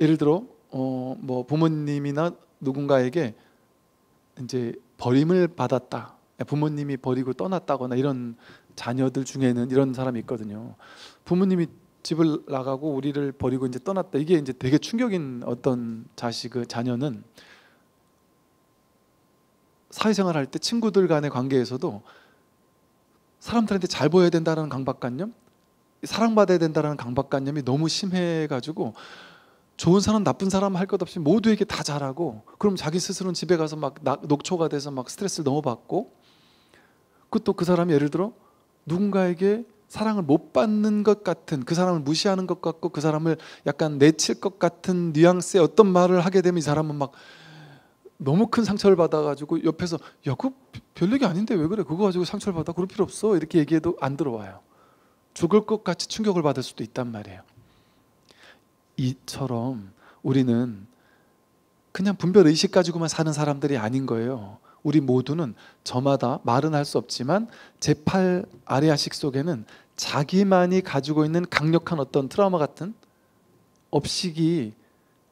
예를 들어 어, 뭐 부모님이나 누군가에게 이제 버림을 받았다. 부모님이 버리고 떠났다거나 이런 자녀들 중에는 이런 사람이 있거든요. 부모님이 집을 나가고 우리를 버리고 이제 떠났다. 이게 이제 되게 충격인 어떤 자식의 자녀는 사회생활 할때 친구들 간의 관계에서도 사람들한테 잘 보여야 된다는 강박관념, 사랑받아야 된다는 강박관념이 너무 심해가지고 좋은 사람 나쁜 사람 할 것 없이 모두에게 다 잘하고 그럼 자기 스스로는 집에 가서 막 녹초가 돼서 막 스트레스를 너무 받고 그 또 그 사람이 예를 들어 누군가에게 사랑을 못 받는 것 같은 그 사람을 무시하는 것 같고 그 사람을 약간 내칠 것 같은 뉘앙스의 어떤 말을 하게 되면 이 사람은 막 너무 큰 상처를 받아가지고 옆에서 야 그거 별 얘기 아닌데 왜 그래 그거 가지고 상처를 받아 그럴 필요 없어 이렇게 얘기해도 안 들어와요 죽을 것 같이 충격을 받을 수도 있단 말이에요 이처럼 우리는 그냥 분별 의식 가지고만 사는 사람들이 아닌 거예요. 우리 모두는 저마다 말은 할 수 없지만 제팔 아리아식 속에는 자기만이 가지고 있는 강력한 어떤 트라우마 같은 업식이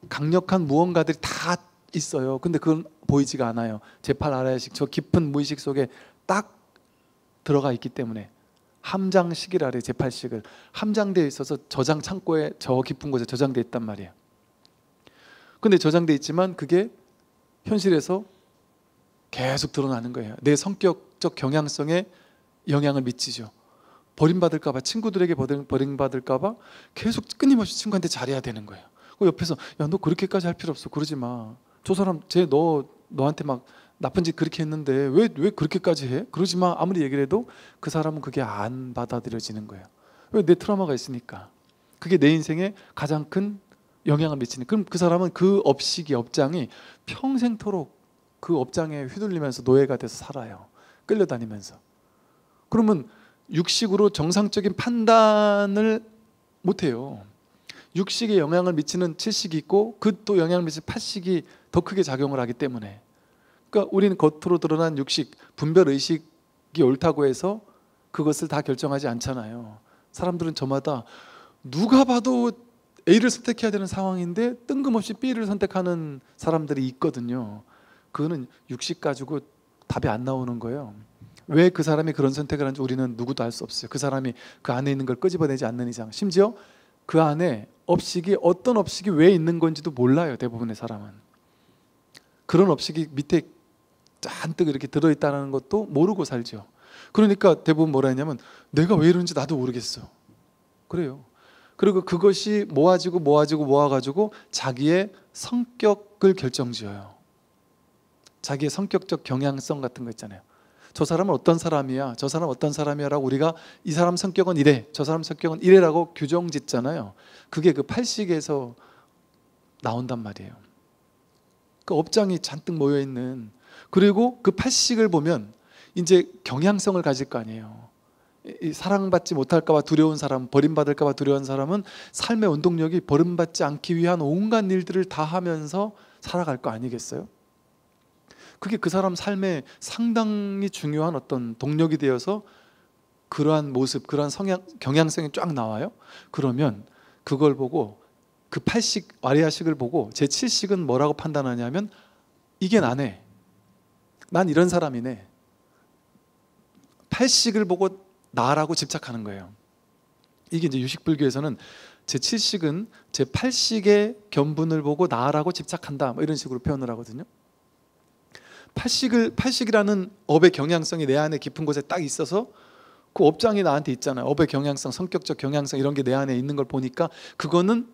강력한 무언가들이 다 있어요. 근데 그건 보이지가 않아요. 제팔 아리아식 저 깊은 무의식 속에 딱 들어가 있기 때문에 함장식이라래 제팔식을 함장되어 있어서 저장 창고에 저 깊은 곳에 저장되어 있단 말이에요. 근데 저장되어 있지만 그게 현실에서 계속 드러나는 거예요. 내 성격적 경향성에 영향을 미치죠. 버림받을까봐 친구들에게 버림받을까봐 계속 끊임없이 친구한테 잘해야 되는 거예요. 그 옆에서 야 너 그렇게까지 할 필요 없어 그러지 마. 저 사람 쟤너 너한테 막 나쁜 짓 그렇게 했는데 왜, 왜 그렇게까지 해? 그러지 마. 아무리 얘기를 해도 그 사람은 그게 안 받아들여지는 거예요. 왜 내 트라우마가 있으니까. 그게 내 인생에 가장 큰 영향을 미치는. 그럼 그 사람은 그 업식이, 업장이 평생토록 그 업장에 휘둘리면서 노예가 돼서 살아요. 끌려다니면서. 그러면 육식으로 정상적인 판단을 못해요. 육식에 영향을 미치는 칠식이 있고 그 또 영향을 미치는 팔식이 더 크게 작용을 하기 때문에 그러니까 우리는 겉으로 드러난 육식, 분별 의식이 옳다고 해서 그것을 다 결정하지 않잖아요. 사람들은 저마다 누가 봐도 A를 선택해야 되는 상황인데 뜬금없이 B를 선택하는 사람들이 있거든요. 그거는 육식 가지고 답이 안 나오는 거예요. 왜 그 사람이 그런 선택을 하는지 우리는 누구도 알 수 없어요. 그 사람이 그 안에 있는 걸 끄집어내지 않는 이상. 심지어 그 안에 업식이 어떤 업식이 왜 있는 건지도 몰라요. 대부분의 사람은. 그런 업식이 밑에 잔뜩 이렇게 들어있다는 것도 모르고 살죠. 그러니까 대부분 뭐라 했냐면 내가 왜 이러는지 나도 모르겠어. 그래요. 그리고 그것이 모아지고 모아지고 모아가지고 자기의 성격을 결정지어요. 자기의 성격적 경향성 같은 거 있잖아요. 저 사람은 어떤 사람이야, 저 사람 은 어떤 사람이야라고 우리가 이 사람 성격은 이래, 저 사람 성격은 이래라고 규정 짓잖아요. 그게 그 팔식에서 나온단 말이에요. 그 업장이 잔뜩 모여 있는 그리고 그 팔식을 보면 이제 경향성을 가질 거 아니에요. 사랑받지 못할까봐 두려운 사람, 버림받을까봐 두려운 사람은 삶의 원동력이 버림받지 않기 위한 온갖 일들을 다 하면서 살아갈 거 아니겠어요? 그게 그 사람 삶에 상당히 중요한 어떤 동력이 되어서 그러한 모습, 그러한 성향, 경향성이 쫙 나와요. 그러면 그걸 보고 그팔식와리아식을 보고 제칠식은 뭐라고 판단하냐면 이게 나네. 난 이런 사람이네. 팔식을 보고 나라고 집착하는 거예요. 이게 이제 유식불교에서는 제 7식은 제 8식의 견분을 보고 나라고 집착한다. 뭐 이런 식으로 표현을 하거든요. 팔식을 팔식이라는 업의 경향성이 내 안에 깊은 곳에 딱 있어서 그 업장이 나한테 있잖아요. 업의 경향성, 성격적 경향성 이런 게 내 안에 있는 걸 보니까 그거는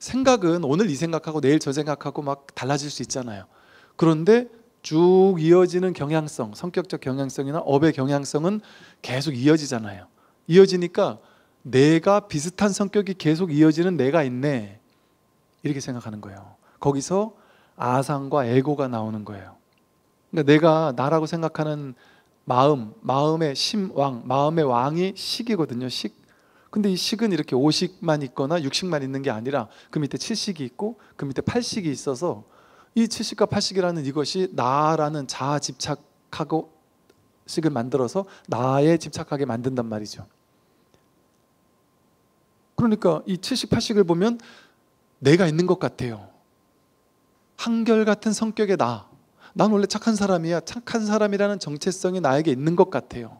생각은 오늘 이 생각하고 내일 저 생각하고 막 달라질 수 있잖아요. 그런데 쭉 이어지는 경향성, 성격적 경향성이나 업의 경향성은 계속 이어지잖아요. 이어지니까 내가 비슷한 성격이 계속 이어지는 내가 있네. 이렇게 생각하는 거예요. 거기서 아상과 에고가 나오는 거예요. 그러니까 내가 나라고 생각하는 마음, 마음의 심왕, 마음의 왕이 식이거든요. 식. 근데 이 식은 이렇게 오식만 있거나 육식만 있는 게 아니라 그 밑에 칠식이 있고 그 밑에 팔식이 있어서 이 70과 80이라는 이것이 나라는 자아 집착하고 식을 만들어서 나에 집착하게 만든단 말이죠. 그러니까 이 70, 80을 보면 내가 있는 것 같아요. 한결같은 성격의 나. 난 원래 착한 사람이야. 착한 사람이라는 정체성이 나에게 있는 것 같아요.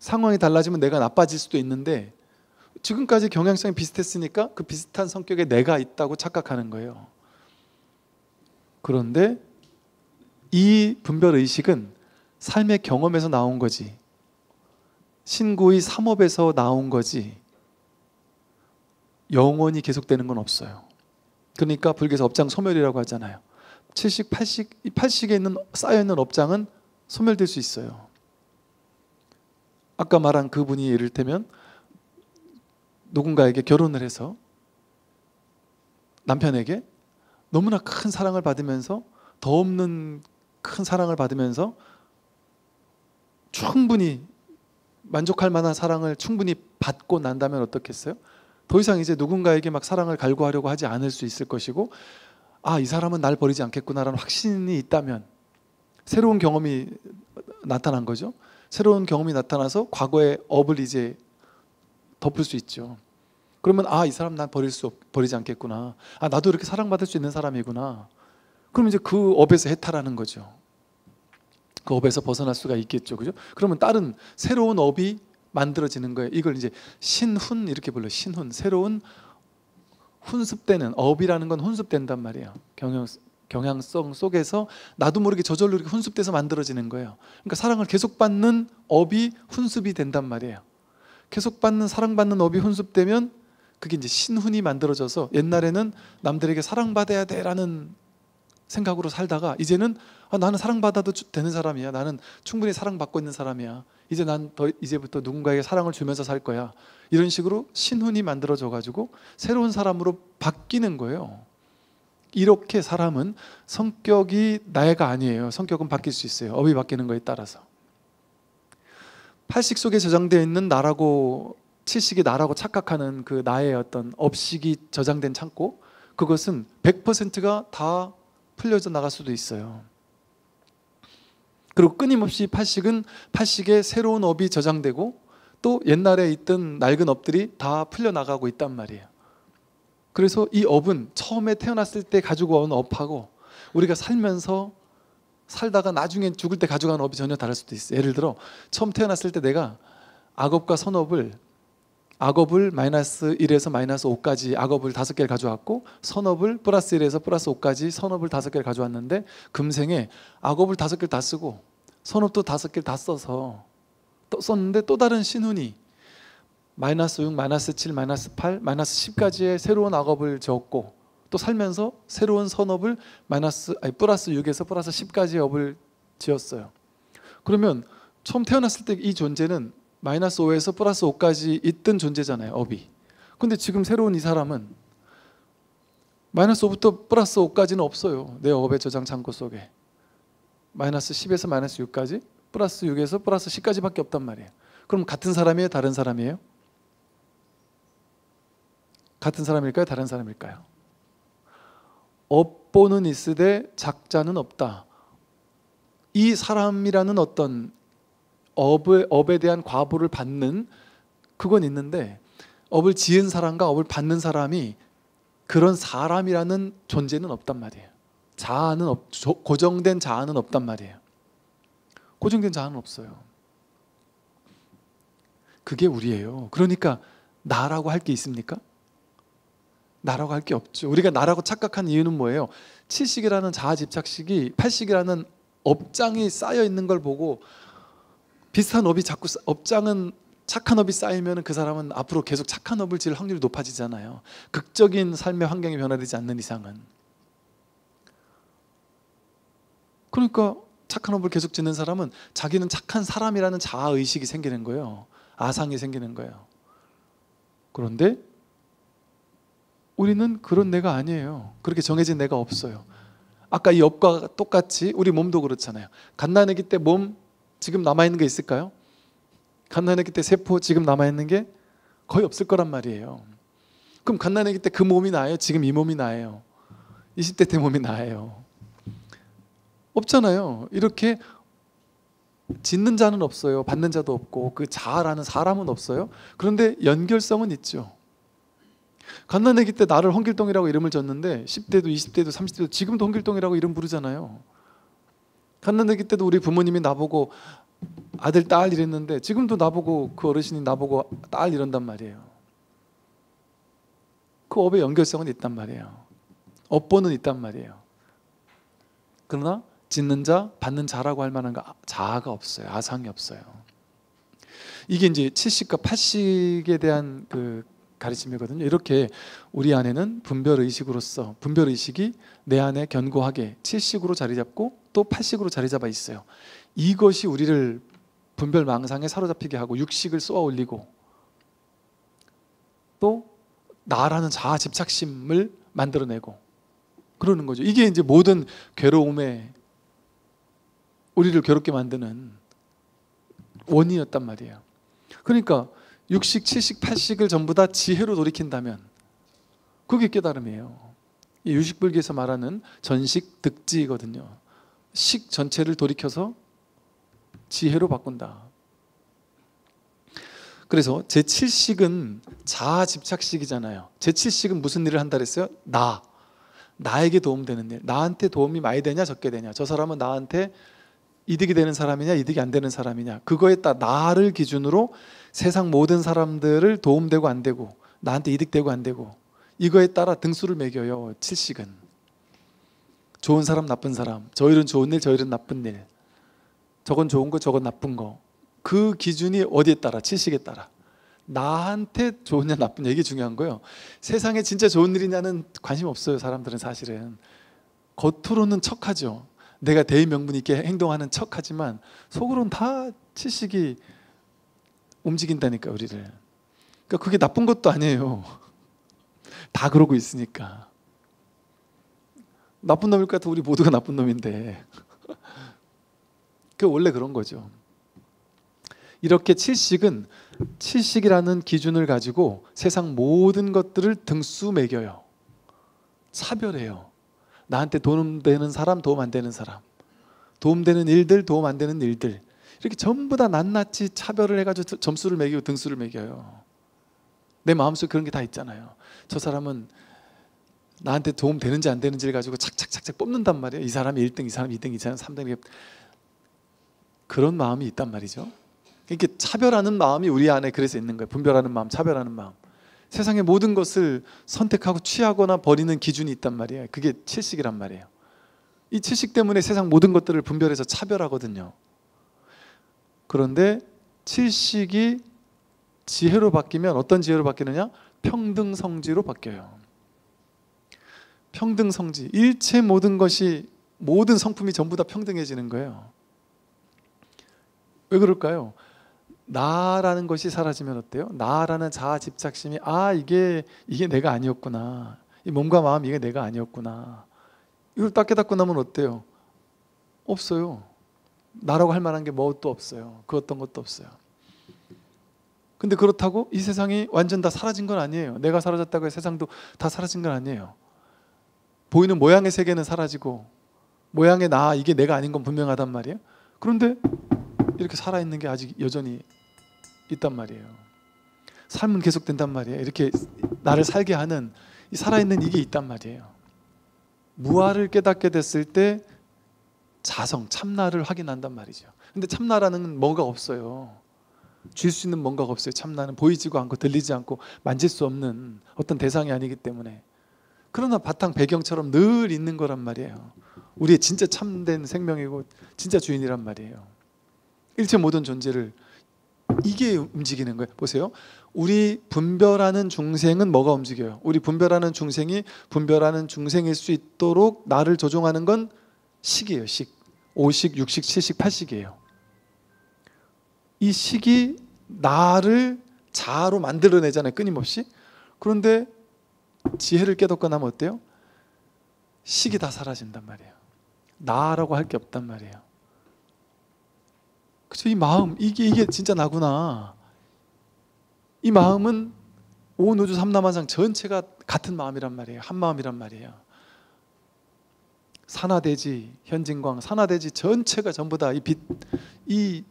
상황이 달라지면 내가 나빠질 수도 있는데 지금까지 경향성이 비슷했으니까 그 비슷한 성격에 내가 있다고 착각하는 거예요. 그런데 이 분별 의식은 삶의 경험에서 나온 거지. 신구의 삼업에서 나온 거지. 영원히 계속되는 건 없어요. 그러니까 불교에서 업장 소멸이라고 하잖아요. 70, 80, 80에 있는 쌓여 있는 업장은 소멸될 수 있어요. 아까 말한 그분이 이를테면 누군가에게 결혼을 해서 남편에게 너무나 큰 사랑을 받으면서 더 없는 큰 사랑을 받으면서 충분히 만족할 만한 사랑을 충분히 받고 난다면 어떻겠어요? 더 이상 이제 누군가에게 막 사랑을 갈구하려고 하지 않을 수 있을 것이고 아, 이 사람은 날 버리지 않겠구나라는 확신이 있다면 새로운 경험이 나타난 거죠. 새로운 경험이 나타나서 과거의 업을 이제 덮을 수 있죠. 그러면 아, 이 사람 난 버릴 수 없, 버리지 않겠구나. 아, 나도 이렇게 사랑받을 수 있는 사람이구나. 그럼 이제 그 업에서 해탈하는 거죠. 그 업에서 벗어날 수가 있겠죠. 그죠? 그러면 다른 새로운 업이 만들어지는 거예요. 이걸 이제 신훈 이렇게 불러 신훈. 새로운 훈습되는 업이라는 건 훈습된단 말이에요. 경영 경향성 속에서 나도 모르게 저절로 이렇게 훈습돼서 만들어지는 거예요. 그러니까 사랑을 계속 받는 업이 훈습이 된단 말이에요. 계속 받는 사랑받는 업이 혼습되면 그게 이제 신훈이 만들어져서 옛날에는 남들에게 사랑받아야 돼라는 생각으로 살다가 이제는 아, 나는 사랑받아도 되는 사람이야. 나는 충분히 사랑받고 있는 사람이야. 이제 난 더 이제부터 누군가에게 사랑을 주면서 살 거야. 이런 식으로 신훈이 만들어져 가지고 새로운 사람으로 바뀌는 거예요. 이렇게 사람은 성격이 나이가 아니에요. 성격은 바뀔 수 있어요. 업이 바뀌는 거에 따라서. 팔식 속에 저장되어 있는 나라고 칠식이 나라고 착각하는 그 나의 어떤 업식이 저장된 창고 그것은 100%가 다 풀려져 나갈 수도 있어요. 그리고 끊임없이 팔식은 팔식의 새로운 업이 저장되고 또 옛날에 있던 낡은 업들이 다 풀려나가고 있단 말이에요. 그래서 이 업은 처음에 태어났을 때 가지고 온 업하고 우리가 살면서 살다가 나중에 죽을 때 가져가는 업이 전혀 다를 수도 있어요. 예를 들어 처음 태어났을 때 내가 악업과 선업을 악업을 마이너스 1에서 마이너스 5까지 악업을 다섯 개를 가져왔고 선업을 플러스 1에서 플러스 5까지 선업을 다섯 개를 가져왔는데 금생에 악업을 다섯 개를 다 쓰고 선업도 다섯 개를 다 써서 또 썼는데 또 다른 신훈이 마이너스 6, 마이너스 7, 마이너스 8, 마이너스 10까지의 새로운 악업을 저었고 또 살면서 새로운 선업을 마이너스 아니 플러스 6에서 플러스 10까지 업을 지었어요. 그러면 처음 태어났을 때 이 존재는 마이너스 5에서 플러스 5까지 있던 존재잖아요. 업이. 근데 지금 새로운 이 사람은 마이너스 5부터 플러스 5까지는 없어요. 내 업의 저장 창고 속에. 마이너스 10에서 마이너스 6까지 플러스 6에서 플러스 10까지밖에 없단 말이에요. 그럼 같은 사람이에요? 다른 사람이에요? 같은 사람일까요? 다른 사람일까요? 업보는 있으되 작자는 없다. 이 사람이라는 어떤 업에, 업에 대한 과보를 받는 그건 있는데 업을 지은 사람과 업을 받는 사람이 그런 사람이라는 존재는 없단 말이에요. 자아는 없, 고정된 자아는 없단 말이에요. 고정된 자아는 없어요. 그게 우리예요. 그러니까 나라고 할 게 있습니까? 나라고 할 게 없죠. 우리가 나라고 착각한 이유는 뭐예요? 치식이라는 자아 집착식이 팔식이라는 업장이 쌓여 있는 걸 보고 비슷한 업이 자꾸 업장은 착한 업이 쌓이면 그 사람은 앞으로 계속 착한 업을 지을 확률이 높아지잖아요. 극적인 삶의 환경이 변화되지 않는 이상은. 그러니까 착한 업을 계속 짓는 사람은 자기는 착한 사람이라는 자아의식이 생기는 거예요. 아상이 생기는 거예요. 그런데 우리는 그런 내가 아니에요. 그렇게 정해진 내가 없어요. 아까 이 옆과 똑같이 우리 몸도 그렇잖아요. 갓난아기 때 몸 지금 남아있는 게 있을까요? 갓난아기 때 세포 지금 남아있는 게 거의 없을 거란 말이에요. 그럼 갓난아기 때 그 몸이 나예요? 지금 이 몸이 나예요? 20대 때 몸이 나예요? 없잖아요. 이렇게 짓는 자는 없어요. 받는 자도 없고 그 자아라는 사람은 없어요. 그런데 연결성은 있죠. 갓난애기 때 나를 헌길동이라고 이름을 졌는데 10대도 20대도 30대도 지금도 헌길동이라고 이름 부르잖아요. 갓난애기 때도 우리 부모님이 나보고 아들 딸 이랬는데 지금도 나보고 그 어르신이 나보고 딸 이런단 말이에요. 그 업의 연결성은 있단 말이에요. 업보는 있단 말이에요. 그러나 짓는 자, 받는 자라고 할 만한 자아가 없어요. 아상이 없어요. 이게 이제 70과 80에 대한 그 가르침이거든요. 이렇게 우리 안에는 분별 의식으로서 분별 의식이 내 안에 견고하게 7식으로 자리 잡고 또 8식으로 자리 잡아 있어요. 이것이 우리를 분별 망상에 사로잡히게 하고 육식을 쏘아 올리고 또 나라는 자아 집착심을 만들어내고 그러는 거죠. 이게 이제 모든 괴로움에 우리를 괴롭게 만드는 원인이었단 말이에요. 그러니까 육식, 칠식, 팔식을 전부 다 지혜로 돌이킨다면 그게 깨달음이에요. 유식불기에서 말하는 전식 득지거든요. 식 전체를 돌이켜서 지혜로 바꾼다. 그래서 제7식은 자아 집착식이잖아요. 제7식은 무슨 일을 한다 그랬어요? 나. 나에게 도움되는 일. 나한테 도움이 많이 되냐 적게 되냐. 저 사람은 나한테 이득이 되는 사람이냐 이득이 안 되는 사람이냐. 그거에 따라 나를 기준으로 세상 모든 사람들을 도움되고 안 되고 나한테 이득되고 안 되고 이거에 따라 등수를 매겨요. 칠식은 좋은 사람 나쁜 사람. 저희는 좋은 일 저희는 나쁜 일. 저건 좋은 거 저건 나쁜 거. 그 기준이 어디에 따라 칠식에 따라. 나한테 좋으냐 나쁘냐 이게 중요한 거예요. 세상에 진짜 좋은 일이냐는 관심 없어요. 사람들은 사실은. 겉으로는 척하죠. 내가 대의명분 있게 행동하는 척하지만 속으로는 다칠식이 움직인다니까 우리를. 그러니까 그게 나쁜 것도 아니에요. 다 그러고 있으니까. 나쁜 놈일 것 같아 우리 모두가 나쁜 놈인데. 그 원래 그런 거죠. 이렇게 칠식은 칠식이라는 기준을 가지고 세상 모든 것들을 등수 매겨요. 차별해요. 나한테 도움 되는 사람, 도움 안 되는 사람. 도움 되는 일들, 도움 안 되는 일들. 이렇게 전부 다 낱낱이 차별을 해가지고 점수를 매기고 등수를 매겨요. 내 마음속에 그런 게 다 있잖아요. 저 사람은 나한테 도움 되는지 안 되는지를 가지고 착착착착 뽑는단 말이에요. 이 사람이 1등, 이 사람이 2등, 이 사람이 3등 이렇게 그런 마음이 있단 말이죠. 이렇게 그러니까 차별하는 마음이 우리 안에 그래서 있는 거예요. 분별하는 마음, 차별하는 마음. 세상의 모든 것을 선택하고 취하거나 버리는 기준이 있단 말이에요. 그게 채식이란 말이에요. 이 채식 때문에 세상 모든 것들을 분별해서 차별하거든요. 그런데 칠식이 지혜로 바뀌면 어떤 지혜로 바뀌느냐? 평등 성지로 바뀌어요. 평등 성지. 일체 모든 것이 모든 성품이 전부 다 평등해지는 거예요. 왜 그럴까요? 나라는 것이 사라지면 어때요? 나라는 자아 집착심이 아 이게 이게 내가 아니었구나. 이 몸과 마음 이게 내가 아니었구나. 이걸 딱 깨닫고 나면 어때요? 없어요. 나라고 할 만한 게뭐엇도 없어요. 그 어떤 것도 없어요. 근데 그렇다고 이 세상이 완전 다 사라진 건 아니에요. 내가 사라졌다고 세상도 다 사라진 건 아니에요. 보이는 모양의 세계는 사라지고 모양의 나 이게 내가 아닌 건 분명하단 말이에요. 그런데 이렇게 살아 있는 게 아직 여전히 있단 말이에요. 삶은 계속된단 말이에요. 이렇게 나를 살게 하는 살아 있는 이게 있단 말이에요. 무아를 깨닫게 됐을 때 자성, 참나를 확인한단 말이죠. 근데 참나라는 뭐가 없어요. 쥘수 있는 뭔가가 없어요. 참나는 보이지도 않고 들리지 않고 만질 수 없는 어떤 대상이 아니기 때문에 그러나 바탕 배경처럼 늘 있는 거란 말이에요. 우리의 진짜 참된 생명이고 진짜 주인이란 말이에요. 일체 모든 존재를 이게 움직이는 거예요. 보세요. 우리 분별하는 중생은 뭐가 움직여요? 우리 분별하는 중생이 분별하는 중생일 수 있도록 나를 조종하는 건 식이에요, 식. 5식, 6식, 7식, 8식이에요. 이 식이 나를 자아로 만들어내잖아요, 끊임없이. 그런데 지혜를 깨닫고 나면 어때요? 식이 다 사라진단 말이에요. 나라고 할 게 없단 말이에요. 그쵸? 이 마음, 이게, 이게 진짜 나구나. 이 마음은 온 우주 삼남한상 전체가 같은 마음이란 말이에요. 한 마음이란 말이에요. 산화대지, 현진광, 산화대지 전체가 전부 다 이 빛, 이,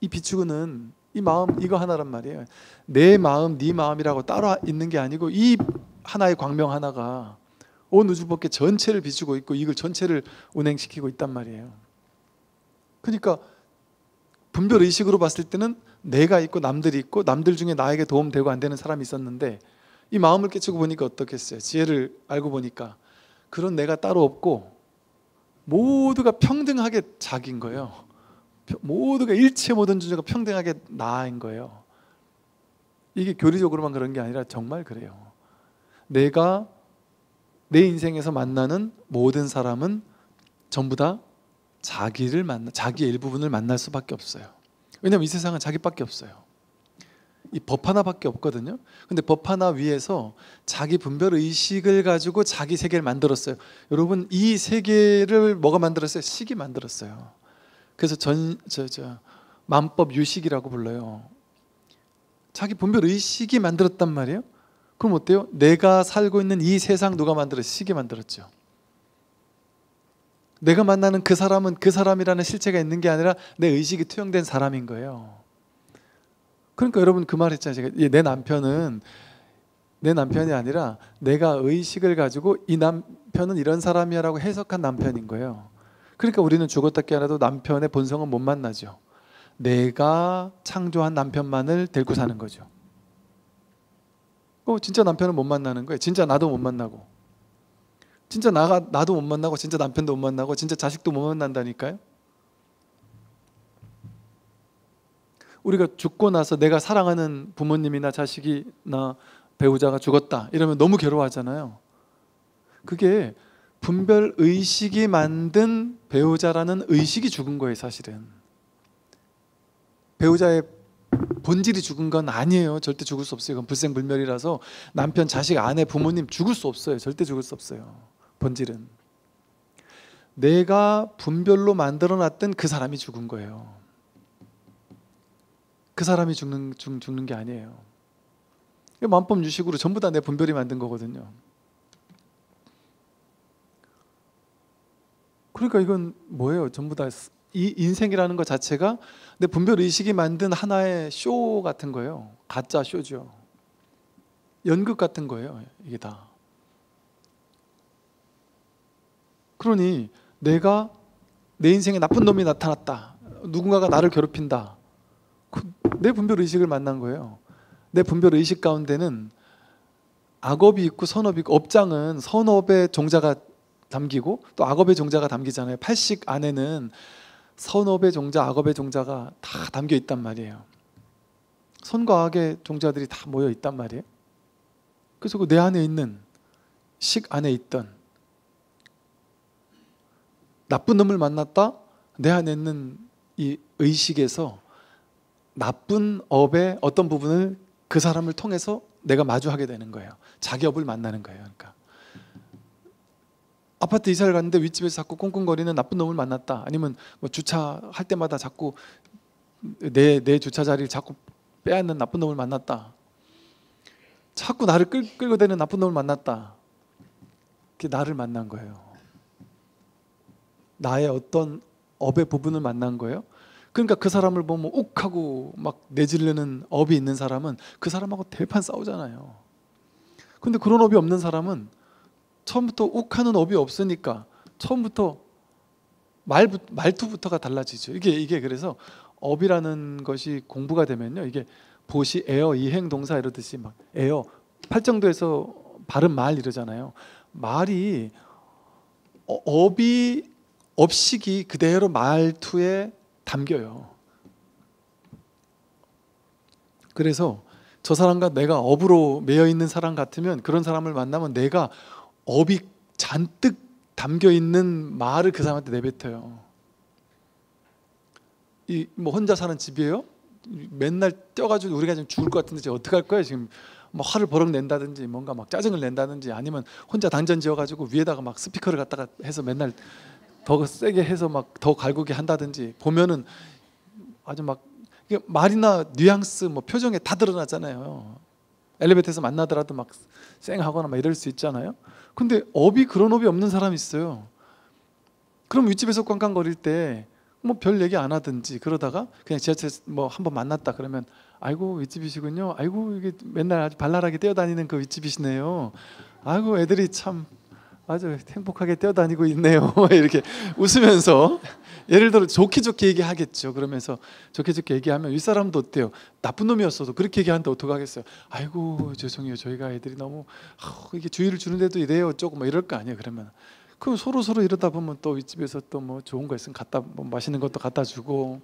이 비추는 이 마음 이거 하나란 말이에요. 내 마음, 네 마음이라고 따로 있는 게 아니고 이 하나의 광명 하나가 온 우주 밖에 전체를 비추고 있고 이걸 전체를 운행시키고 있단 말이에요. 그러니까 분별 의식으로 봤을 때는 내가 있고 남들이 있고 남들 중에 나에게 도움되고 안 되는 사람이 있었는데 이 마음을 깨치고 보니까 어떻겠어요? 지혜를 알고 보니까 그런 내가 따로 없고 모두가 평등하게 자기인 거예요. 모두가 일체 모든 존재가 평등하게 나인 거예요. 이게 교리적으로만 그런 게 아니라 정말 그래요. 내가 내 인생에서 만나는 모든 사람은 전부 다 자기를 만나 자기의 일부분을 만날 수밖에 없어요. 왜냐면이 세상은 자기밖에 없어요. 이법 하나밖에 없거든요. 근데 법 하나 위에서 자기 분별 의식을 가지고 자기 세계를 만들었어요. 여러분 이 세계를 뭐가 만들었어요? 식이 만들었어요. 그래서 전 저 저 만법 유식이라고 불러요. 자기 분별 의식이 만들었단 말이에요. 그럼 어때요? 내가 살고 있는 이 세상 누가 만들었어? 식이 만들었죠. 내가 만나는 그 사람은 그 사람이라는 실체가 있는 게 아니라 내 의식이 투영된 사람인 거예요. 그러니까 여러분 그 말 했잖아요. 제가 예, 내 남편은 내 남편이 아니라 내가 의식을 가지고 이 남편은 이런 사람이야라고 해석한 남편인 거예요. 그러니까 우리는 죽었다 깨어나도 남편의 본성은 못 만나죠. 내가 창조한 남편만을 데리고 사는 거죠. 어, 진짜 남편은 못 만나는 거예요. 진짜 나도 못 만나고. 진짜 나가 나도 못 만나고 진짜 남편도 못 만나고 진짜 자식도 못 만난다니까요. 우리가 죽고 나서 내가 사랑하는 부모님이나 자식이나 배우자가 죽었다 이러면 너무 괴로워하잖아요. 그게 분별 의식이 만든 배우자라는 의식이 죽은 거예요, 사실은. 배우자의 본질이 죽은 건 아니에요. 절대 죽을 수 없어요. 그건 불생불멸이라서 남편, 자식, 아내, 부모님 죽을 수 없어요. 절대 죽을 수 없어요. 본질은. 내가 분별로 만들어 놨던 그 사람이 죽은 거예요. 그 사람이 죽는, 죽, 죽는 게 아니에요. 만법 유식으로 전부 다 내 분별이 만든 거거든요. 그러니까 이건 뭐예요? 전부 다 이 인생이라는 것 자체가 내 분별 의식이 만든 하나의 쇼 같은 거예요. 가짜 쇼죠. 연극 같은 거예요. 이게 다. 그러니 내가 내 인생에 나쁜 놈이 나타났다. 누군가가 나를 괴롭힌다. 그 내 분별 의식을 만난 거예요. 내 분별 의식 가운데는 악업이 있고 선업이 있고 업장은 선업의 종자가 담기고 또 악업의 종자가 담기잖아요. 팔식 안에는 선업의 종자, 악업의 종자가 다 담겨 있단 말이에요. 선과 악의 종자들이 다 모여 있단 말이에요. 그래서 그내 안에 있는 식 안에 있던 나쁜 놈을 만났다 내 안에 있는 이 의식에서 나쁜 업의 어떤 부분을 그 사람을 통해서 내가 마주하게 되는 거예요. 자기 업을 만나는 거예요. 그러니까 아파트 이사를 갔는데 윗집에서 자꾸 꽁꽁거리는 나쁜 놈을 만났다. 아니면 뭐 주차할 때마다 자꾸 내 내 주차 자리를 자꾸 빼앗는 나쁜 놈을 만났다. 자꾸 나를 끌, 끌고 대는 나쁜 놈을 만났다. 그게 나를 만난 거예요. 나의 어떤 업의 부분을 만난 거예요. 그러니까 그 사람을 보면 뭐 욱하고 막 내질르는 업이 있는 사람은 그 사람하고 대판 싸우잖아요. 근데 그런 업이 없는 사람은 처음부터 욱하는 업이 없으니까 처음부터 말 말투부터가 달라지죠. 이게 이게 그래서 업이라는 것이 공부가 되면요. 이게 보시 에어 이행 동사 이러듯이 막 에어 팔정도에서 바른 말 이러잖아요. 말이 어, 업이 업식이 그대로 말투에 담겨요. 그래서 저 사람과 내가 업으로 매여 있는 사람 같으면 그런 사람을 만나면 내가 업이 잔뜩 담겨 있는 말을 그 사람한테 내뱉어요. 이 뭐 혼자 사는 집이에요? 맨날 뛰어가지고 우리가 지금 죽을 것 같은데 지금 어떻게 할 거야 지금 막 화를 버럭 낸다든지 뭔가 막 짜증을 낸다든지 아니면 혼자 당전 지어가지고 위에다가 막 스피커를 갖다가 해서 맨날 더 세게 해서 막 더 갈구게 한다든지 보면은 아주 막 말이나 뉘앙스 뭐 표정에 다 드러나잖아요. 엘리베이터에서 만나더라도 막 쌩하거나 막 이럴 수 있잖아요. 근데 업이 그런 업이 없는 사람이 있어요. 그럼 윗집에서 꽝꽝거릴 때 뭐 별 얘기 안 하든지 그러다가 그냥 지하철 뭐한번 만났다 그러면 아이고 윗집이시군요. 아이고 이게 맨날 아주 발랄하게 뛰어다니는 그 윗집이시네요. 아이고 애들이 참 아주 행복하게 뛰어다니고 있네요. 이렇게 웃으면서 예를 들어 좋게 좋게 얘기하겠죠. 그러면서 좋게 좋게 얘기하면 윗사람도 어때요? 나쁜 놈이었어도 그렇게 얘기하는데 어떡하겠어요? 아이고 죄송해요. 저희가 애들이 너무 어, 이게 주의를 주는데도 이래요. 조금 뭐 이럴 거 아니에요. 그러면 그럼 서로 서로 이러다 보면 또 윗집에서 또 뭐 좋은 거 있으면 갖다 뭐 맛있는 것도 갖다 주고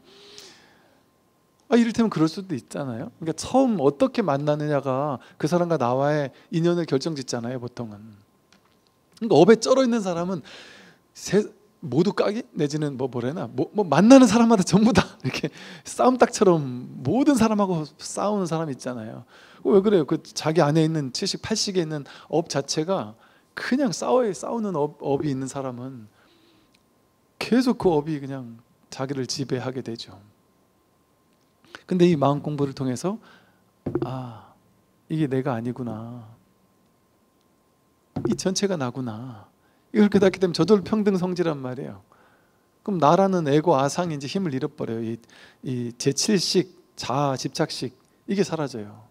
아 이를테면 그럴 수도 있잖아요. 그러니까 처음 어떻게 만나느냐가 그 사람과 나와의 인연을 결정짓잖아요. 보통은. 그러니까 업에 쩔어 있는 사람은 세, 모두 까기 내지는 뭐 뭐래나 뭐, 뭐, 만나는 사람마다 전부 다 이렇게 싸움닭처럼 모든 사람하고 싸우는 사람 있잖아요. 왜 그래요? 그 자기 안에 있는 70, 80에 있는 업 자체가 그냥 싸워 싸우는 업, 업이 있는 사람은 계속 그 업이 그냥 자기를 지배하게 되죠. 근데 이 마음 공부를 통해서 아 이게 내가 아니구나. 이 전체가 나구나. 이걸 깨닫게 되면 저절 로 평등 성지란 말이에요. 그럼 나라는 에고 아상이 이제 힘을 잃어버려요. 이, 제7식 자아 집착식 이게 사라져요.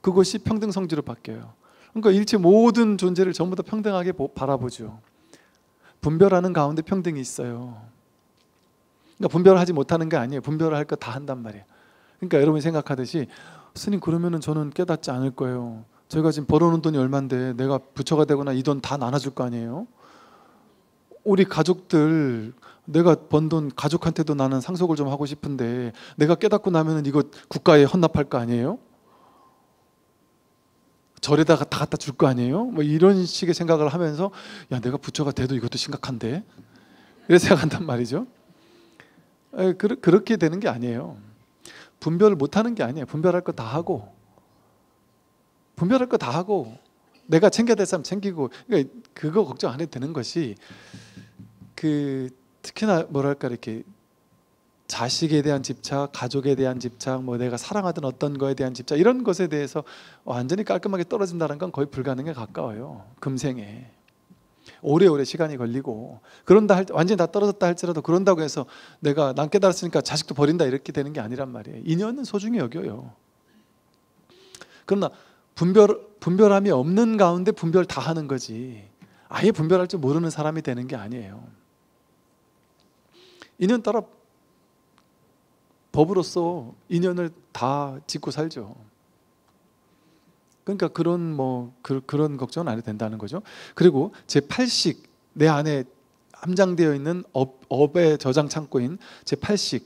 그것이 평등 성지로 바뀌어요. 그러니까 일체 모든 존재를 전부 다 평등하게 보, 바라보죠. 분별하는 가운데 평등이 있어요. 그러니까 분별 하지 못하는 게 아니에요. 분별을 할 거 다 한단 말이에요. 그러니까 여러분이 생각하듯이 스님 그러면은 저는 깨닫지 않을 거예요. 제가 지금 벌어놓은 돈이 얼만데 내가 부처가 되거나 이 돈 다 나눠줄 거 아니에요? 우리 가족들 내가 번 돈 가족한테도 나는 상속을 좀 하고 싶은데 내가 깨닫고 나면은 이거 국가에 헌납할 거 아니에요? 절에다가 다 갖다 줄 거 아니에요? 뭐 이런 식의 생각을 하면서 야 내가 부처가 돼도 이것도 심각한데 이렇 생각한단 말이죠. 에, 그, 그렇게 되는 게 아니에요. 분별을 못하는 게 아니에요. 분별할 거 다 하고 분별할 거 다 하고 내가 챙겨야 될 사람 챙기고 그러니까 그거 걱정 안 해도 되는 것이 그 특히나 뭐랄까 이렇게 자식에 대한 집착, 가족에 대한 집착, 뭐 내가 사랑하던 어떤 거에 대한 집착 이런 것에 대해서 완전히 깔끔하게 떨어진다는 건 거의 불가능에 가까워요. 금생에 오래오래 시간이 걸리고 그런다 할, 완전히 다 떨어졌다 할지라도 그런다고 해서 내가 난 깨달았으니까 자식도 버린다 이렇게 되는 게 아니란 말이에요. 인연은 소중히 여겨요. 그러나 분별 분별함이 없는 가운데 분별 다 하는 거지. 아예 분별할 줄 모르는 사람이 되는 게 아니에요. 인연 따라 법으로서 인연을 다 짓고 살죠. 그러니까 그런 뭐 그, 런 걱정은 안 해도 된다는 거죠. 그리고 제 8식 내 안에 함장되어 있는 업, 업의 저장 창고인 제 8식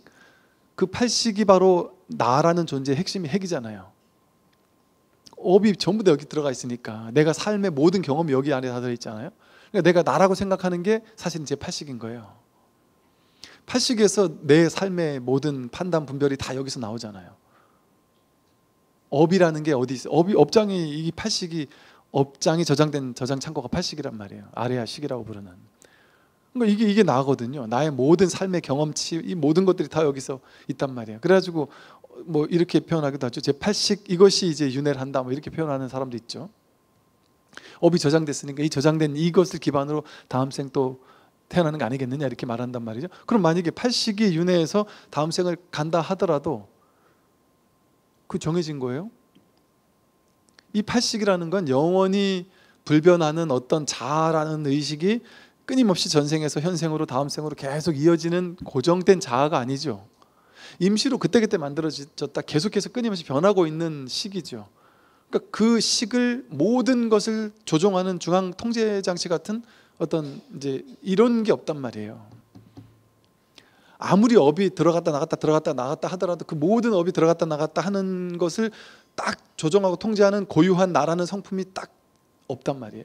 그 8식이 바로 나라는 존재의 핵심이 핵이잖아요. 업이 전부 다 여기 들어가 있으니까 내가 삶의 모든 경험이 여기 안에 다 들어있잖아요. 그러니까 내가 나라고 생각하는 게 사실 이제 팔식인 거예요. 팔식에서 내 삶의 모든 판단 분별이 다 여기서 나오잖아요. 업이라는 게 어디 있어? 업이 업장이 이 팔식이 업장이 저장된 저장 창고가 팔식이란 말이에요. 아레아 식이라고 부르는. 그러니까 이게 이게 나거든요. 나의 모든 삶의 경험치 이 모든 것들이 다 여기서 있단 말이에요. 그래가지고 뭐 이렇게 표현하기도 하죠. 제 8식 이것이 이제 윤회를 한다. 뭐 이렇게 표현하는 사람도 있죠. 업이 저장됐으니까 이 저장된 이것을 기반으로 다음 생 또 태어나는 거 아니겠느냐 이렇게 말한단 말이죠. 그럼 만약에 8식이 윤회에서 다음 생을 간다 하더라도 그 정해진 거예요. 이 8식이라는 건 영원히 불변하는 어떤 자라는 의식이 끊임없이 전생에서 현생으로 다음 생으로 계속 이어지는 고정된 자아가 아니죠. 임시로 그때그때 만들어졌다 계속해서 끊임없이 변하고 있는 식이죠. 그러니까 그 식을 모든 것을 조종하는 중앙 통제 장치 같은 어떤 이제 이런 게 없단 말이에요. 아무리 업이 들어갔다 나갔다 들어갔다 나갔다 하더라도 그 모든 업이 들어갔다 나갔다 하는 것을 딱 조정하고 통제하는 고유한 나라는 성품이 딱 없단 말이에요.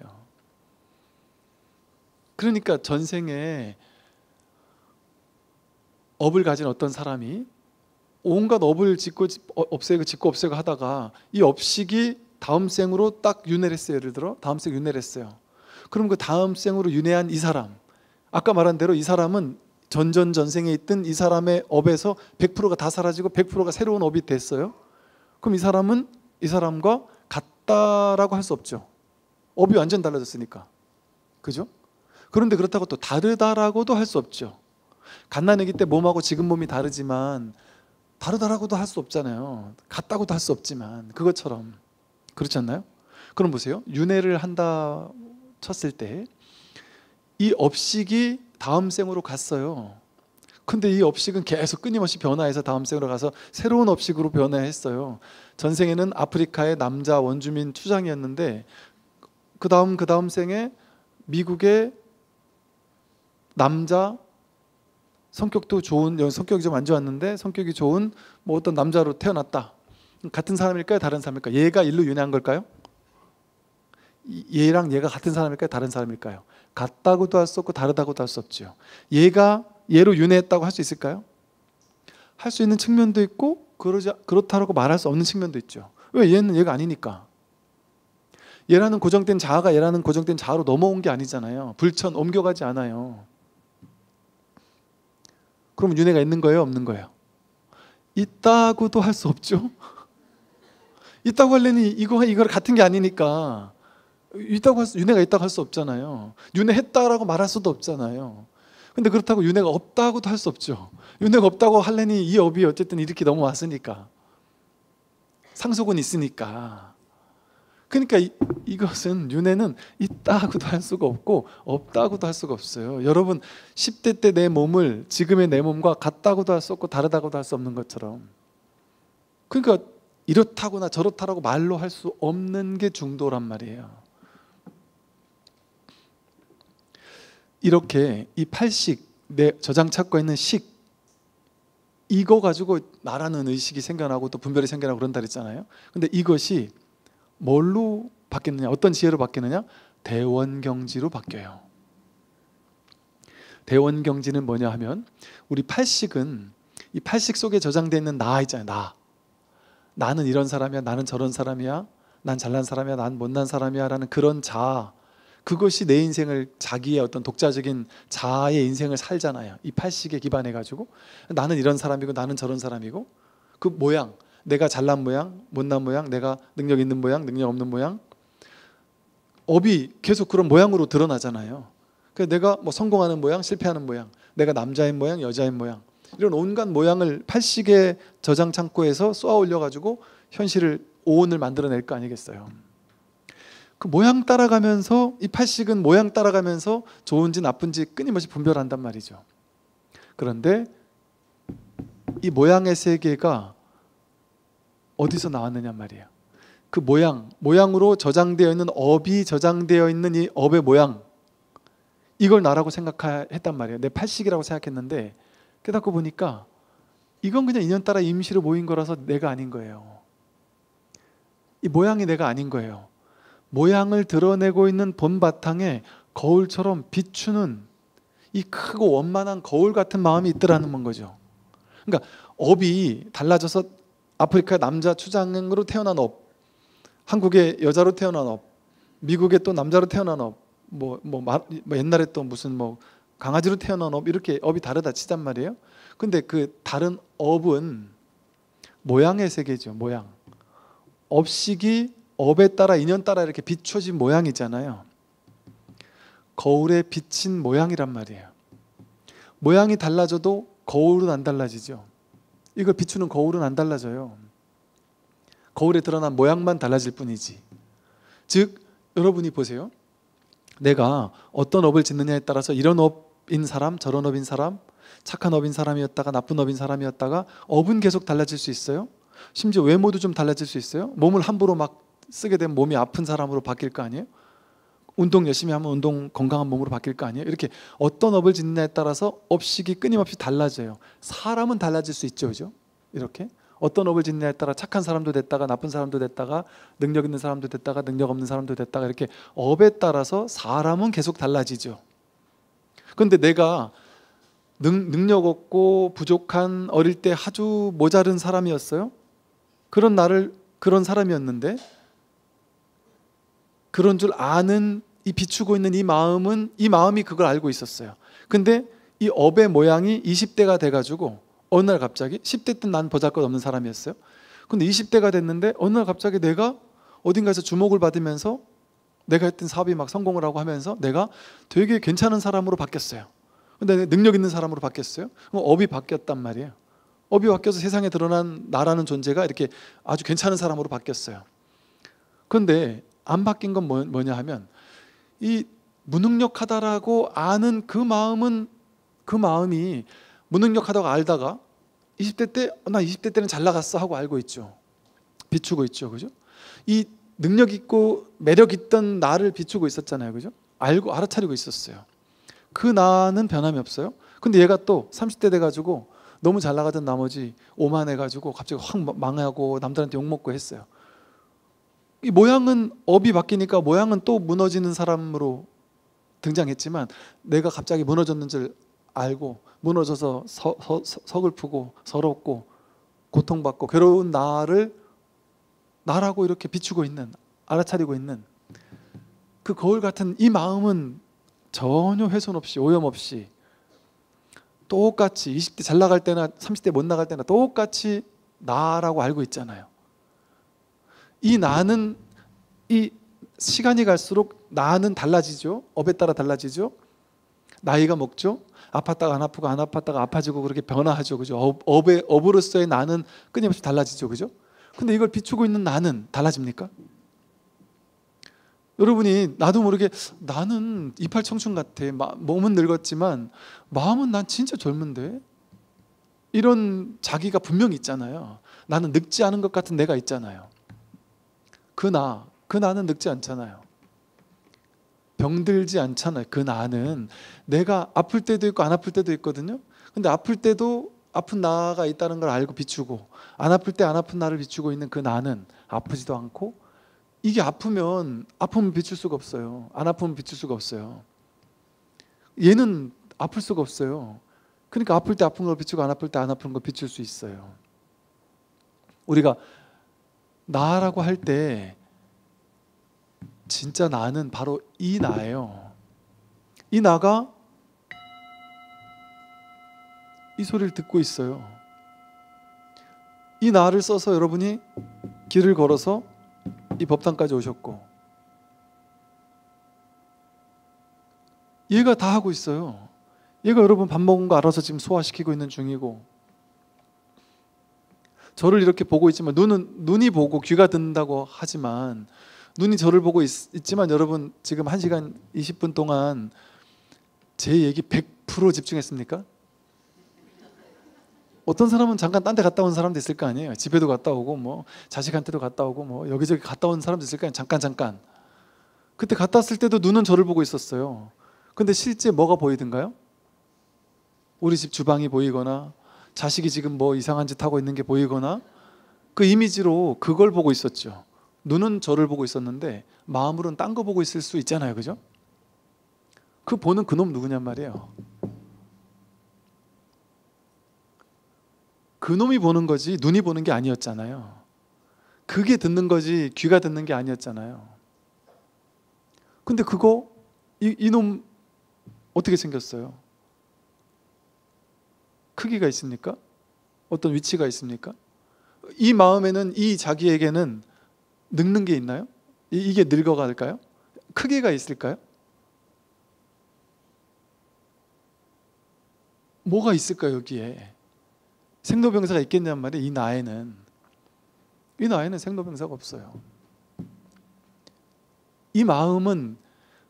그러니까 전생에 업을 가진 어떤 사람이 온갖 업을 짓고 없애고 짓고 없애고 하다가 이 업식이 다음 생으로 딱 윤회했어요. 예를 들어 다음 생 윤회했어요. 그럼 그 다음 생으로 윤회한 이 사람 아까 말한 대로 이 사람은 전전 전생에 있던 이 사람의 업에서 100%가 다 사라지고 100%가 새로운 업이 됐어요. 그럼 이 사람은 이 사람과 같다라고 할 수 없죠. 업이 완전 달라졌으니까. 그죠? 그런데 그렇다고 또 다르다라고도 할 수 없죠. 갓난아기 때 몸하고 지금 몸이 다르지만 다르다라고도 할 수 없잖아요. 같다고도 할 수 없지만 그것처럼 그렇지 않나요? 그럼 보세요. 윤회를 한다 쳤을 때 이 업식이 다음 생으로 갔어요. 근데 이 업식은 계속 끊임없이 변화해서 다음 생으로 가서 새로운 업식으로 변화했어요. 전생에는 아프리카의 남자 원주민 추장이었는데 그 다음 그 다음 생에 미국의 남자 성격도 좋은 성격이 좀 안 좋았는데 성격이 좋은 뭐 어떤 남자로 태어났다. 같은 사람일까요? 다른 사람일까요? 얘가 일로 유네한 걸까요? 얘랑 얘가 같은 사람일까요? 다른 사람일까요? 같다고도 할 수 없고 다르다고도 할 수없죠 얘가 얘로 윤회했다고 할 수 있을까요? 할 수 있는 측면도 있고 그러지 그렇다라고 말할 수 없는 측면도 있죠. 왜 얘는 얘가 아니니까. 얘라는 고정된 자아가 얘라는 고정된 자아로 넘어온 게 아니잖아요. 불천 옮겨가지 않아요. 그러면 윤회가 있는 거예요? 없는 거예요? 있다고도 할 수 없죠. 있다고 할래니 이거 이거 같은 게 아니니까 있다고 할 수, 윤회가 있다고 할 수 없잖아요. 윤회했다라고 말할 수도 없잖아요. 근데 그렇다고 윤회가 없다고도 할 수 없죠. 윤회가 없다고 할래니 이 업이 어쨌든 이렇게 넘어왔으니까 상속은 있으니까 그러니까 이, 것은 윤회는 있다고도 할 수가 없고 없다고도 할 수가 없어요. 여러분 10대 때 내 몸을 지금의 내 몸과 같다고도 할 수 없고 다르다고도 할 수 없는 것처럼 그러니까 이렇다거나 저렇다라고 말로 할 수 없는 게 중도란 말이에요. 이렇게 이 팔식 내 저장 찾고 있는 식 이거 가지고 나라는 의식이 생겨나고 또 분별이 생겨나고 그런다 그랬잖아요. 근데 이것이 뭘로 바뀌느냐? 어떤 지혜로 바뀌느냐? 대원경지로 바뀌어요. 대원경지는 뭐냐 하면 우리 팔식은 이 팔식 속에 저장되 있는 나 있잖아요. 나. 나는 이런 사람이야. 나는 저런 사람이야. 난 잘난 사람이야. 난 못난 사람이야. 라는 그런 자 그것이 내 인생을 자기의 어떤 독자적인 자아의 인생을 살잖아요. 이 팔식에 기반해 가지고 나는 이런 사람이고 나는 저런 사람이고 그 모양 내가 잘난 모양, 못난 모양, 내가 능력 있는 모양, 능력 없는 모양. 업이 계속 그런 모양으로 드러나잖아요. 그 내가 뭐 성공하는 모양, 실패하는 모양, 내가 남자인 모양, 여자인 모양. 이런 온갖 모양을 팔식의 저장 창고에서 쏘아 올려 가지고 현실을 오온을 만들어 낼거 아니겠어요. 그 모양 따라가면서 이 팔식은 모양 따라가면서 좋은지 나쁜지 끊임없이 분별한단 말이죠. 그런데 이 모양의 세계가 어디서 나왔느냐 말이에요. 그 모양, 모양으로 저장되어 있는 업이 저장되어 있는 이 업의 모양 이걸 나라고 생각했단 말이에요. 내 팔식이라고 생각했는데 깨닫고 보니까 이건 그냥 인연따라 임시로 모인 거라서 내가 아닌 거예요. 이 모양이 내가 아닌 거예요. 모양을 드러내고 있는 본 바탕에 거울처럼 비추는 이 크고 원만한 거울 같은 마음이 있더라는 건 거죠. 그러니까 업이 달라져서 아프리카 남자 추장으로 태어난 업, 한국의 여자로 태어난 업, 미국의 또 남자로 태어난 업, 뭐, 뭐, 뭐 옛날에 또 무슨 뭐 강아지로 태어난 업 이렇게 업이 다르다 치단 말이에요. 근데 그 다른 업은 모양의 세계죠. 모양. 업식이 업에 따라 인연 따라 이렇게 비춰진 모양이잖아요. 거울에 비친 모양이란 말이에요. 모양이 달라져도 거울은 안 달라지죠. 이걸 비추는 거울은 안 달라져요. 거울에 드러난 모양만 달라질 뿐이지. 즉, 여러분이 보세요. 내가 어떤 업을 짓느냐에 따라서 이런 업인 사람, 저런 업인 사람, 착한 업인 사람이었다가 나쁜 업인 사람이었다가 업은 계속 달라질 수 있어요. 심지어 외모도 좀 달라질 수 있어요. 몸을 함부로 막 쓰게 되면 몸이 아픈 사람으로 바뀔 거 아니에요? 운동 열심히 하면 운동 건강한 몸으로 바뀔 거 아니에요? 이렇게 어떤 업을 짓느냐에 따라서 업식이 끊임없이 달라져요. 사람은 달라질 수 있죠, 그죠? 이렇게 어떤 업을 짓느냐에 따라 착한 사람도 됐다가 나쁜 사람도 됐다가 능력 있는 사람도 됐다가 능력 없는 사람도 됐다가 이렇게 업에 따라서 사람은 계속 달라지죠. 그런데 내가 능, 능력 없고 부족한 어릴 때 아주 모자른 사람이었어요. 그런 나를 그런 사람이었는데 그런 줄 아는 이 비추고 있는 이 마음은 이 마음이 그걸 알고 있었어요. 근데 이 업의 모양이 20대가 돼가지고 어느 날 갑자기 10대 때난 보잘것없는 사람이었어요. 근데 20대가 됐는데 어느 날 갑자기 내가 어딘가에서 주목을 받으면서 내가 했던 사업이 막 성공을 하고 하면서 내가 되게 괜찮은 사람으로 바뀌었어요. 근데 능력 있는 사람으로 바뀌었어요. 그럼 업이 바뀌었단 말이에요. 업이 바뀌어서 세상에 드러난 나라는 존재가 이렇게 아주 괜찮은 사람으로 바뀌었어요. 그데 안 바뀐 건 뭐, 뭐냐 하면 이 무능력하다라고 아는 그 마음은 그 마음이 무능력하다고 알다가 20대 때나 어, 20대 때는 잘 나갔어 하고 알고 있죠. 비추고 있죠. 그죠? 이 능력 있고 매력 있던 나를 비추고 있었잖아요. 그죠? 알고 알아차리고 있었어요. 그 나는 변함이 없어요. 근데 얘가 또 30대 돼 가지고 너무 잘 나가던 나머지 오만해 가지고 갑자기 확 망하고 남들한테 욕 먹고 했어요. 이 모양은 업이 바뀌니까 모양은 또 무너지는 사람으로 등장했지만 내가 갑자기 무너졌는 줄 알고 무너져서 서, 서, 서글프고 서럽고 고통받고 괴로운 나를 나라고 이렇게 비추고 있는 알아차리고 있는 그 거울 같은 이 마음은 전혀 훼손 없이 오염 없이 똑같이 20대 잘 나갈 때나 30대 못 나갈 때나 똑같이 나라고 알고 있잖아요. 이 나는 이 시간이 갈수록 나는 달라지죠. 업에 따라 달라지죠. 나이가 먹죠. 아팠다가 안 아프고 안 아팠다가 아파지고 그렇게 변화하죠. 그죠? 업, 업의 업으로서의 나는 끊임없이 달라지죠. 그죠? 근데 이걸 비추고 있는 나는 달라집니까? 여러분이 나도 모르게 나는 이팔 청춘 같아. 몸은 늙었지만 마음은 난 진짜 젊은데. 이런 자기가 분명히 있잖아요. 나는 늙지 않은 것 같은 내가 있잖아요. 그 나, 그 나는 늙지 않잖아요. 병들지 않잖아요. 그 나는 내가 아플 때도 있고 안 아플 때도 있거든요. 근데 아플 때도 아픈 나가 있다는 걸 알고 비추고 안 아플 때 안 아픈 나를 비추고 있는 그 나는 아프지도 않고 이게 아프면 아픔을 비출 수가 없어요. 안 아프면 비출 수가 없어요. 얘는 아플 수가 없어요. 그러니까 아플 때 아픈 걸 비추고 안 아플 때 안 아픈 걸 비출 수 있어요. 우리가 나라고 할 때 진짜 나는 바로 이 나예요. 이 나가 이 소리를 듣고 있어요. 이 나를 써서 여러분이 길을 걸어서 이 법당까지 오셨고 얘가 다 하고 있어요. 얘가 여러분 밥 먹은 거 알아서 지금 소화시키고 있는 중이고 저를 이렇게 보고 있지만 눈은 눈이 보고 귀가 듣는다고 하지만 눈이 저를 보고 있, 지만 여러분 지금 1시간 20분 동안 제 얘기 100% 집중했습니까? 어떤 사람은 잠깐 딴 데 갔다 온 사람도 있을 거 아니에요. 집에도 갔다 오고 뭐 자식한테도 갔다 오고 뭐 여기저기 갔다 온 사람도 있을 거 아니에요. 잠깐 잠깐. 그때 갔다 왔을 때도 눈은 저를 보고 있었어요. 근데 실제 뭐가 보이던가요? 우리 집 주방이 보이거나 자식이 지금 뭐 이상한 짓 하고 있는 게 보이거나 그 이미지로 그걸 보고 있었죠. 눈은 저를 보고 있었는데 마음으로는 딴 거 보고 있을 수 있잖아요. 그죠? 그 보는 그놈 누구냔 말이에요. 그놈이 보는 거지 눈이 보는 게 아니었잖아요. 그게 듣는 거지 귀가 듣는 게 아니었잖아요. 근데 그거 이 놈 어떻게 생겼어요? 크기가 있습니까? 어떤 위치가 있습니까? 이 마음에는 이 자기에게는 늙는 게 있나요? 이게 늙어갈까요? 크기가 있을까요? 뭐가 있을까 여기에 생로병사가 있겠냔 말이이 나이는 이 나이는 생로병사가 없어요 이 마음은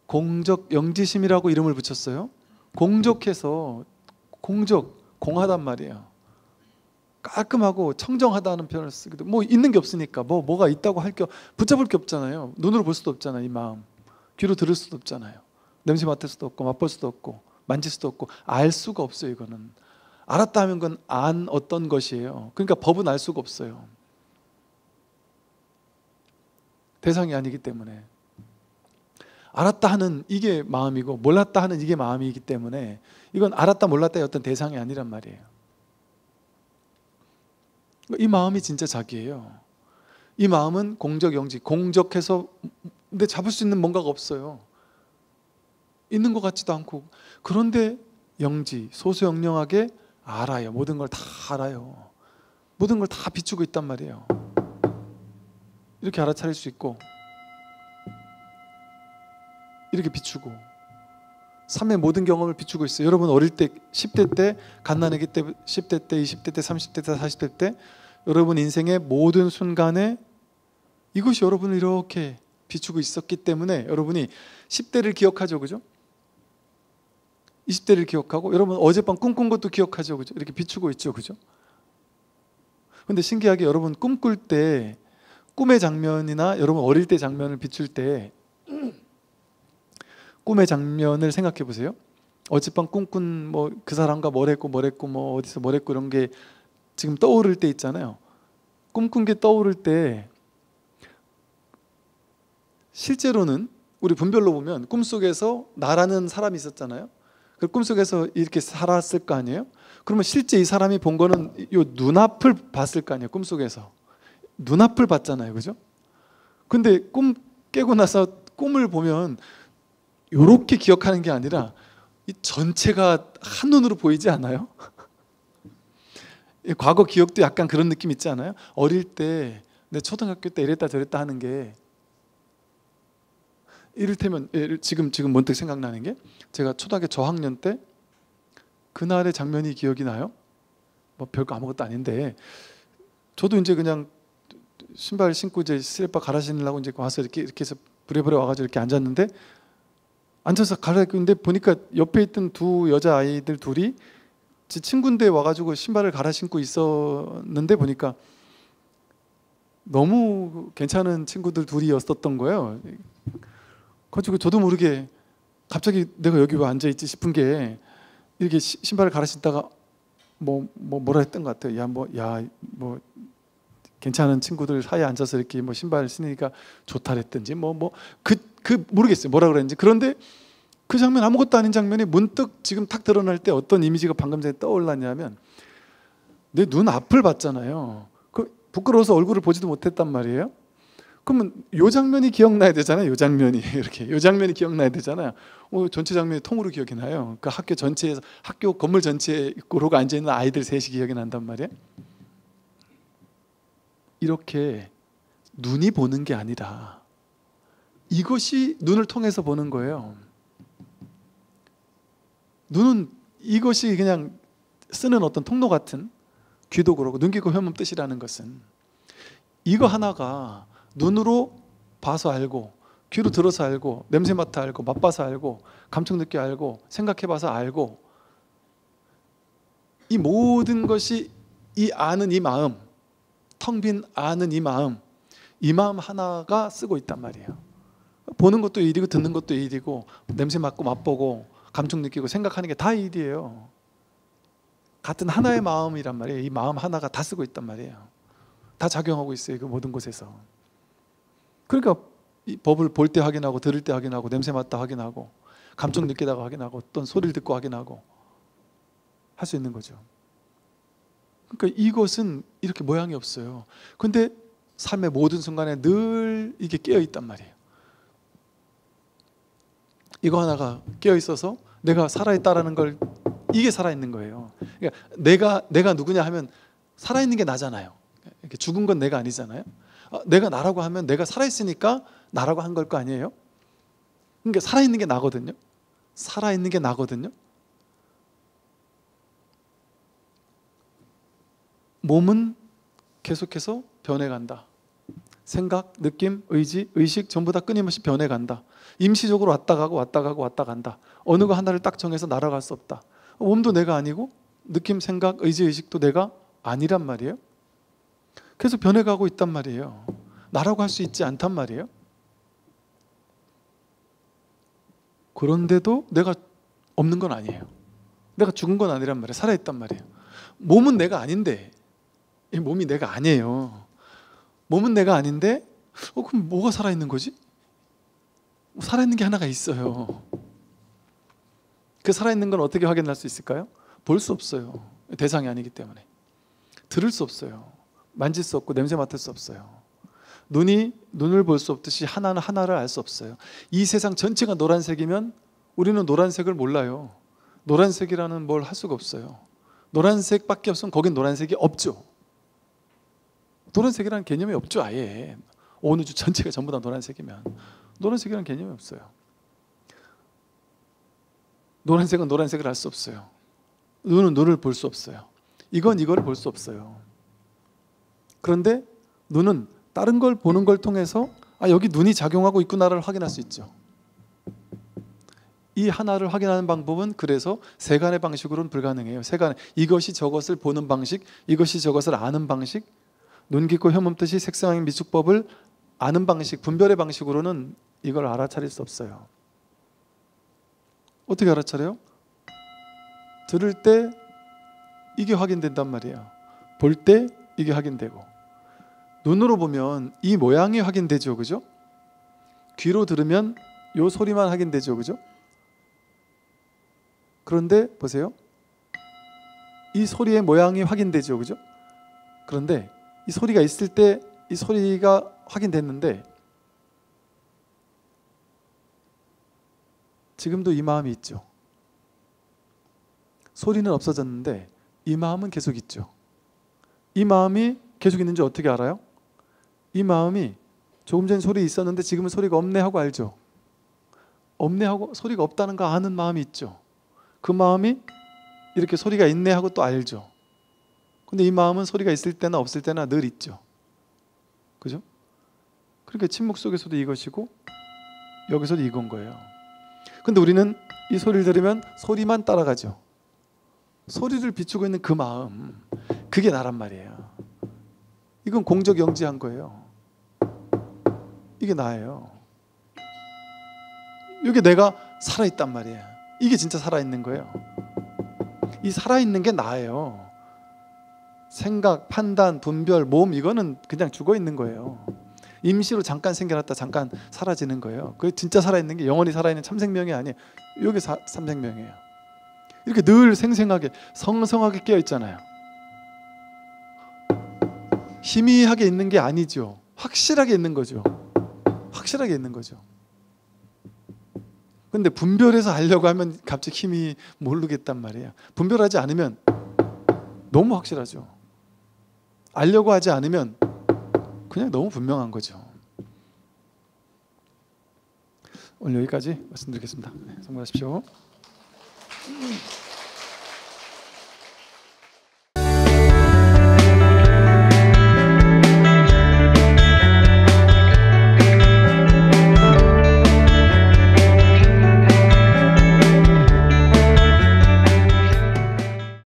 공적 영지심이라고 이름을 붙였어요 공적해서 공적 공하단 말이에요. 깔끔하고 청정하다는 표현을 쓰기도 뭐 있는 게 없으니까 뭐 뭐가 있다고 할 게 붙잡을 게 없잖아요. 눈으로 볼 수도 없잖아요. 이 마음 귀로 들을 수도 없잖아요. 냄새 맡을 수도 없고 맛볼 수도 없고 만질 수도 없고 알 수가 없어요. 이거는 알았다 하면 건 안 어떤 것이에요. 그러니까 법은 알 수가 없어요. 대상이 아니기 때문에 알았다 하는 이게 마음이고 몰랐다 하는 이게 마음이기 때문에 이건 알았다 몰랐다의 어떤 대상이 아니란 말이에요. 그러니까 이 마음이 진짜 자기예요. 이 마음은 공적 영지, 공적해서 근데 잡을 수 있는 뭔가가 없어요. 있는 것 같지도 않고 그런데 영지, 소수영령하게 알아요. 모든 걸 다 알아요. 모든 걸 다 비추고 있단 말이에요. 이렇게 알아차릴 수 있고 이렇게 비추고 삶의 모든 경험을 비추고 있어요. 여러분 어릴 때 10대 때 갓난아기 때 10대 때 20대 때 30대 때 40대 때 여러분 인생의 모든 순간에 이것이 여러분을 이렇게 비추고 있었기 때문에 여러분이 10대를 기억하죠. 그죠? 20대를 기억하고 여러분 어젯밤 꿈꾼 것도 기억하죠. 그죠? 이렇게 비추고 있죠. 그죠? 근데 신기하게 여러분 꿈꿀 때 꿈의 장면이나 여러분 어릴 때 장면을 비출 때 꿈의 장면을 생각해 보세요. 어젯밤 꿈꾼 뭐 그 사람과 뭘 했고 뭘 했고 뭐 어디서 뭘 했고 이런 게 지금 떠오를 때 있잖아요. 꿈꾼 게 떠오를 때 실제로는 우리 분별로 보면 꿈속에서 나라는 사람이 있었잖아요. 그 꿈속에서 이렇게 살았을 거 아니에요? 그러면 실제 이 사람이 본 거는 요 눈앞을 봤을 거 아니에요, 꿈속에서. 눈앞을 봤잖아요. 그죠? 근데 꿈 깨고 나서 꿈을 보면 이렇게 기억하는 게 아니라 이 전체가 한눈으로 보이지 않아요? 과거 기억도 약간 그런 느낌 있지 않아요? 어릴 때, 내 초등학교 때 이랬다 저랬다 하는 게 이를테면 예, 지금 지금 문득 생각나는 게 제가 초등학교 저학년 때 그날의 장면이 기억이 나요? 뭐 별거 아무것도 아닌데 저도 이제 그냥 신발 신고 이제 슬리퍼 갈아 신으려고 이제 와서 이렇게 이렇게 해서 부랴부랴 와가지고 이렇게 앉았는데 앉아서 갈아입고 있는데 보니까 옆에 있던 두 여자 아이들 둘이 제 친구인데 와가지고 신발을 갈아 신고 있었는데 보니까 너무 괜찮은 친구들 둘이었었던 거예요. 그래가 저도 모르게 갑자기 내가 여기 왜 앉아 있지 싶은 게 이렇게 신발을 갈아 신다가 뭐, 뭐 뭐라 했던 것 같아요. 야뭐야뭐 괜찮은 친구들 사이에 앉아서 이렇게 뭐 신발을 신으니까 좋다 그랬든지 뭐뭐그그 그 모르겠어요 뭐라 그랬는지 그런데 그 장면 아무것도 아닌 장면이 문득 지금 탁 드러날 때 어떤 이미지가 방금 전에 떠올랐냐면 내 눈 앞을 봤잖아요 그 부끄러워서 얼굴을 보지도 못했단 말이에요 그러면 요 장면이 기억나야 되잖아요. 요 장면이 이렇게 요 장면이 기억나야 되잖아요. 어, 전체 장면이 통으로 기억이 나요. 그 학교 전체에서 학교 건물 전체에 고로가 앉아 있는 아이들 셋이 기억이 난단 말이에요. 이렇게 눈이 보는 게 아니라 이것이 눈을 통해서 보는 거예요. 눈은 이것이 그냥 쓰는 어떤 통로 같은 귀도 그러고 눈, 귀, 코, 혀몸 뜻이라는 것은 이거 하나가 눈으로 봐서 알고 귀로 들어서 알고 냄새 맡아 알고 맛봐서 알고 감정 느껴 알고 생각해 봐서 알고 이 모든 것이 이 아는 이 마음 텅빈 아는 이 마음, 이 마음 하나가 쓰고 있단 말이에요. 보는 것도 일이고 듣는 것도 일이고 냄새 맡고 맛보고 감촉 느끼고 생각하는 게 다 일이에요. 같은 하나의 마음이란 말이에요. 이 마음 하나가 다 쓰고 있단 말이에요. 다 작용하고 있어요. 그 모든 곳에서. 그러니까 이 법을 볼 때 확인하고 들을 때 확인하고 냄새 맡다 확인하고 감정 느끼다가 확인하고 어떤 소리를 듣고 확인하고 할 수 있는 거죠. 그러니까 이것은 이렇게 모양이 없어요. 근데 삶의 모든 순간에 늘 이게 깨어 있단 말이에요. 이거 하나가 깨어 있어서 내가 살아 있다라는 걸 이게 살아 있는 거예요. 그러니까 내가 내가 누구냐 하면 살아 있는 게 나잖아요. 이렇게 죽은 건 내가 아니잖아요. 아, 내가 나라고 하면 내가 살아 있으니까 나라고 한 걸 거 아니에요? 그러니까 살아 있는 게 나거든요. 살아 있는 게 나거든요. 몸은 계속해서 변해간다. 생각, 느낌, 의지, 의식 전부 다 끊임없이 변해간다. 임시적으로 왔다 가고 왔다 가고 왔다 간다. 어느 거 하나를 딱 정해서 날아갈 수 없다. 몸도 내가 아니고 느낌, 생각, 의지, 의식도 내가 아니란 말이에요. 계속 변해가고 있단 말이에요. 나라고 할 수 있지 않단 말이에요. 그런데도 내가 없는 건 아니에요. 내가 죽은 건 아니란 말이에요. 살아있단 말이에요. 몸은 내가 아닌데 이 몸이 내가 아니에요. 몸은 내가 아닌데, 어, 그럼 뭐가 살아있는 거지? 살아있는 게 하나가 있어요. 그 살아있는 건 어떻게 확인할 수 있을까요? 볼 수 없어요. 대상이 아니기 때문에. 들을 수 없어요. 만질 수 없고 냄새 맡을 수 없어요. 눈이 눈을 볼 수 없듯이 하나는 하나를 알 수 없어요. 이 세상 전체가 노란색이면 우리는 노란색을 몰라요. 노란색이라는 뭘 할 수가 없어요. 노란색밖에 없으면 거긴 노란색이 없죠. 노란색이라는 개념이 없죠 아예 어느 주 전체가 전부 다 노란색이면 노란색이라는 개념이 없어요 노란색은 노란색을 알수 없어요 눈은 눈을 볼 수 없어요 이건 이걸볼 수 없어요 그런데 눈은 다른 걸 보는 걸 통해서 아 여기 눈이 작용하고 있구나를 확인할 수 있죠 이 하나를 확인하는 방법은 그래서 세간의 방식으로는 불가능해요 세간 이것이 저것을 보는 방식 이것이 저것을 아는 방식 눈깊고 혐음 뜻이 색상인 미숙법을 아는 방식, 분별의 방식으로는 이걸 알아차릴 수 없어요. 어떻게 알아차려요? 들을 때 이게 확인된단 말이에요. 볼 때 이게 확인되고 눈으로 보면 이 모양이 확인되죠, 그죠? 귀로 들으면 이 소리만 확인되죠, 그죠? 그런데 보세요. 이 소리의 모양이 확인되죠, 그죠? 그런데 이 소리가 있을 때 이 소리가 확인됐는데 지금도 이 마음이 있죠. 소리는 없어졌는데 이 마음은 계속 있죠. 이 마음이 계속 있는지 어떻게 알아요? 이 마음이 조금 전 소리 있었는데 지금은 소리가 없네 하고 알죠. 없네 하고 소리가 없다는 거 아는 마음이 있죠. 그 마음이 이렇게 소리가 있네 하고 또 알죠. 근데 이 마음은 소리가 있을 때나 없을 때나 늘 있죠. 그죠? 그러니 침묵 속에서도 이것이고 여기서도 이건 거예요. 근데 우리는 이 소리를 들으면 소리만 따라가죠. 소리를 비추고 있는 그 마음, 그게 나란 말이에요. 이건 공적 영지한 거예요. 이게 나예요. 이게 내가 살아있단 말이에요. 이게 진짜 살아있는 거예요. 이 살아있는 게 나예요. 생각, 판단, 분별, 몸 이거는 그냥 죽어 있는 거예요. 임시로 잠깐 생겨났다 잠깐 사라지는 거예요. 그 진짜 살아있는 게 영원히 살아있는 참생명이 아니에요. 여기 삼생명이에요. 이렇게 늘 생생하게 성성하게 깨어 있잖아요. 희미하게 있는 게 아니죠. 확실하게 있는 거죠. 확실하게 있는 거죠. 근데 분별해서 알려고 하면 갑자기 힘이 모르겠단 말이에요. 분별하지 않으면 너무 확실하죠. 알려고 하지 않으면 그냥 너무 분명한 거죠. 오늘 여기까지 말씀드리겠습니다. 네, 성공하십시오.